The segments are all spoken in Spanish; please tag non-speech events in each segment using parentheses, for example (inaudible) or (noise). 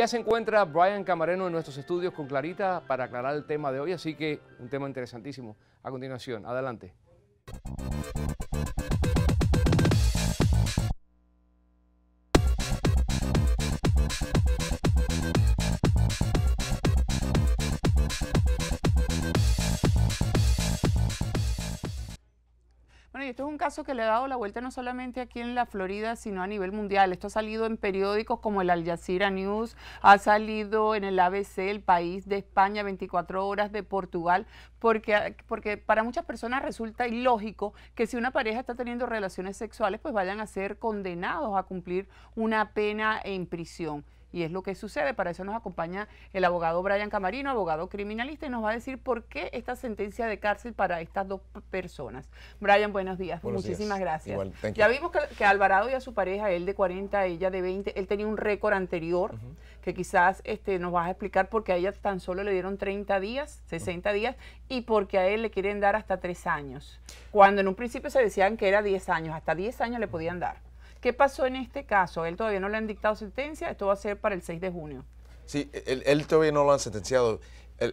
ya se encuentra Brian Camareno en nuestros estudios con Clarita para aclarar el tema de hoy, así que un tema interesantísimo. A continuación, adelante. esto es un caso que le ha dado la vuelta no solamente aquí en la Florida, sino a nivel mundial. Esto ha salido en periódicos como el Al Jazeera News, ha salido en el ABC, el país de España, 24 horas de Portugal, porque, porque para muchas personas resulta ilógico que si una pareja está teniendo relaciones sexuales, pues vayan a ser condenados a cumplir una pena en prisión y es lo que sucede. Para eso nos acompaña el abogado Brian Camarino, abogado criminalista, y nos va a decir por qué esta sentencia de cárcel para estas dos personas. Brian, buenos días. Muchísimas gracias. ya vimos que, Alvarado y a su pareja, él de 40, ella de 20, él tenía un récord anterior que quizás este, nos vas a explicar por qué a ella tan solo le dieron 30 días, 60 días, y porque a él le quieren dar hasta 3 años. Cuando en un principio se decían que era 10 años, hasta 10 años le podían dar. ¿Qué pasó en este caso? Él todavía no le han dictado sentencia, esto va a ser para el 6 de junio. Sí, él, todavía no lo han sentenciado.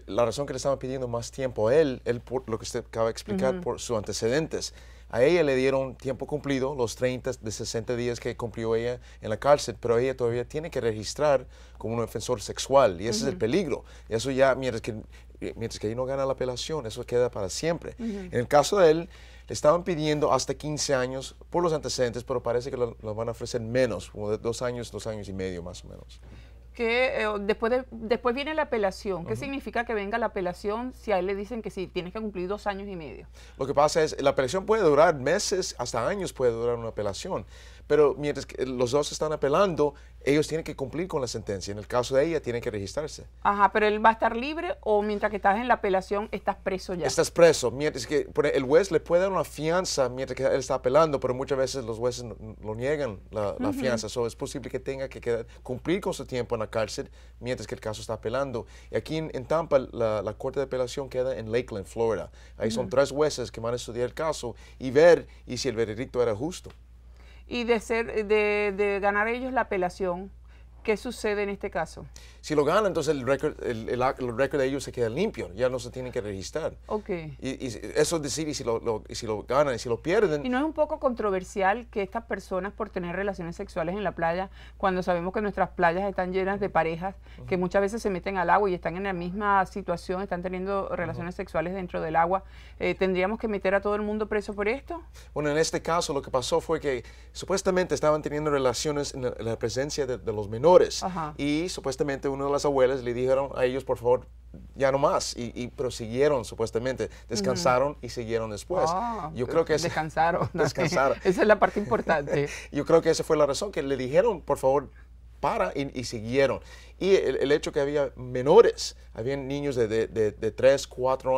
la razón que le estaban pidiendo más tiempo a él, él por lo que usted acaba de explicar, por sus antecedentes. A ella le dieron tiempo cumplido, los 30 de 60 días que cumplió ella en la cárcel, pero ella todavía tiene que registrar como un ofensor sexual y ese es el peligro. eso ya, mientras que, eh, mientras que ahí no gana la apelación, eso queda para siempre. En el caso de él, estaban pidiendo hasta 15 años por los antecedentes, pero parece que los van a ofrecer menos, como de dos años, dos años y medio más o menos que eh, después, después viene la apelación. ¿Qué significa que venga la apelación si a él le dicen que si tienes que cumplir dos años y medio? Lo que pasa es, la apelación puede durar meses, hasta años puede durar una apelación, pero mientras que los dos están apelando, ellos tienen que cumplir con la sentencia. En el caso de ella, tienen que registrarse. Ajá, pero él va a estar libre o mientras que estás en la apelación, estás preso ya. Estás preso, mientras que e, el juez le puede dar una fianza mientras que él está apelando, pero muchas veces los jueces lo niegan la, fianza, es posible que tenga que quedar, cumplir con su tiempo en la cárcel mientras que el caso está apelando. Y aquí en, Tampa la, corte de apelación queda en Lakeland, Florida. Ahí son tres jueces que van a estudiar el caso y ver y si el veredicto era justo. Y de, ser, de ganar ellos la apelación, ¿Qué sucede en este caso? Si lo ganan, entonces el récord el, el, de ellos se queda limpio, ya no se tienen que registrar. Ok. Y, eso es decir, y si lo, si lo ganan, y si lo pierden. ¿Y no es un poco controversial que estas personas, por tener relaciones sexuales en la playa, cuando sabemos que nuestras playas están llenas de parejas que muchas veces se meten al agua y están en la misma situación, están teniendo relaciones sexuales dentro del agua, eh, ¿tendríamos que meter a todo el mundo preso por esto? Bueno, en este caso lo que pasó fue que supuestamente estaban teniendo relaciones en la, presencia de los menores y supuestamente una de las abuelas le dijeron a ellos, por favor, ya no más. Y, prosiguieron, supuestamente. Descansaron y siguieron después. Ah, Yo creo que... descansaron. (laughs) descansaron. Esa es la parte importante. (laughs) Yo creo que esa fue la razón, que le dijeron, por favor, para y, siguieron. Y el, hecho que había menores, había niños de, de, de, de 3,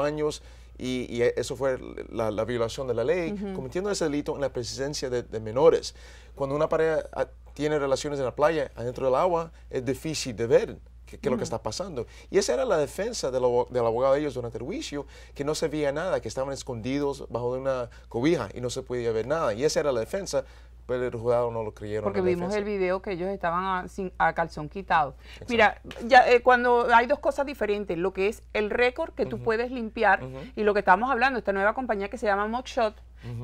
años, y, eso fue la, violación de la ley, cometiendo ese delito en la presencia de, menores. Cuando una pareja ah, tiene relaciones en la playa, adentro del agua, es difícil de ver qué es lo que está pasando. Y esa era la defensa del, del, abogado de ellos durante el juicio, que no se veía nada, que estaban escondidos bajo una cobija y no se podía ver nada. Y esa era la defensa pero el no lo creyeron. Porque vimos el video que ellos estaban a, sin, a calzón quitado. Mira, ya, eh, cuando hay dos cosas diferentes, lo que es el récord que tú puedes limpiar y lo que estamos hablando, esta nueva compañía que se llama Mockshot,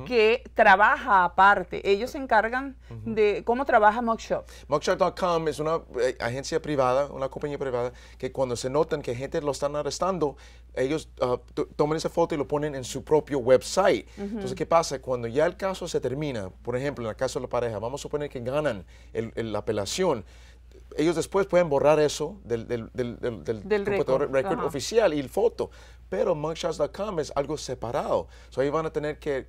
que trabaja aparte. Ellos se encargan de cómo trabaja Mugshot. Mugshot.com es una eh, agencia privada, una compañía privada, que cuando se notan que gente lo están arrestando, ellos ah, toman esa foto y lo ponen en su propio website. Entonces, ¿qué pasa? Cuando ya el caso se termina, por ejemplo, en el caso de la pareja, vamos a suponer que ganan la apelación, ellos después pueden borrar eso del, del, del, del record, record oficial y el foto, pero mugshots.com es algo separado. ahí van a tener que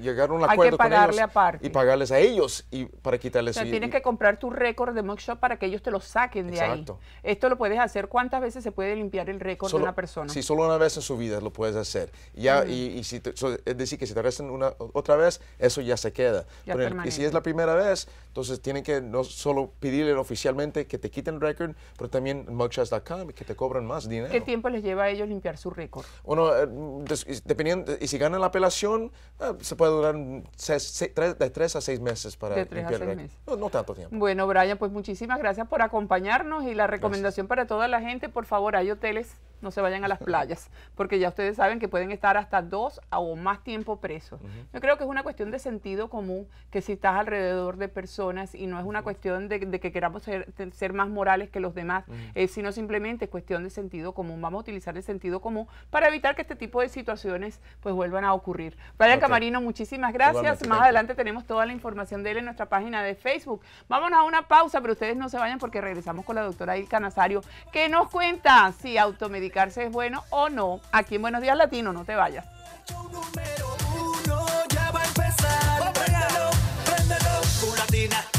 llegar a un acuerdo con ellos y pagarles a ellos y para quitarles. O sea, tienes que comprar tu récord de mugshot para que ellos te lo saquen de ahí. Esto lo puedes hacer. ¿Cuántas veces se puede limpiar el récord de una persona? Sí, solo una vez en su vida lo puedes hacer. Ya y, si es decir que si te arrestan una otra vez eso ya se queda. y si es la primera vez, entonces tienen que no solo pedirle al oficial Especialmente que te quiten récord, pero también mugshots.com que te cobran más dinero. ¿Qué tiempo les lleva a ellos limpiar su récord? Bueno, eh, dependiendo, y si ganan la apelación, eh, se puede durar de tres a seis meses para de limpiar el récord. Meses. No, tanto tiempo. Bueno, Brian, pues muchísimas gracias por acompañarnos y la recomendación para toda la gente, por favor, hay hoteles no se vayan a las playas, porque ya ustedes saben que pueden estar hasta dos o más tiempo presos. Yo creo que es una cuestión de sentido común, que si estás alrededor de personas y no es una cuestión de, que queramos ser, más morales que los demás, eh, sino simplemente es cuestión de sentido común. Vamos a utilizar el sentido común para evitar que este tipo de situaciones pues vuelvan a ocurrir. vaya Camarino, muchísimas gracias. Más adelante tenemos toda la información de él en nuestra página de Facebook. Vámonos a una pausa, pero ustedes no se vayan porque regresamos con la doctora Ilka Nazario, que nos cuenta si automedicalmente Medicarse es bueno o no. Aquí en Buenos Días Latino, no te vayas. Número Uno, ya va a empezar. Prendelo, Préndelo, latina.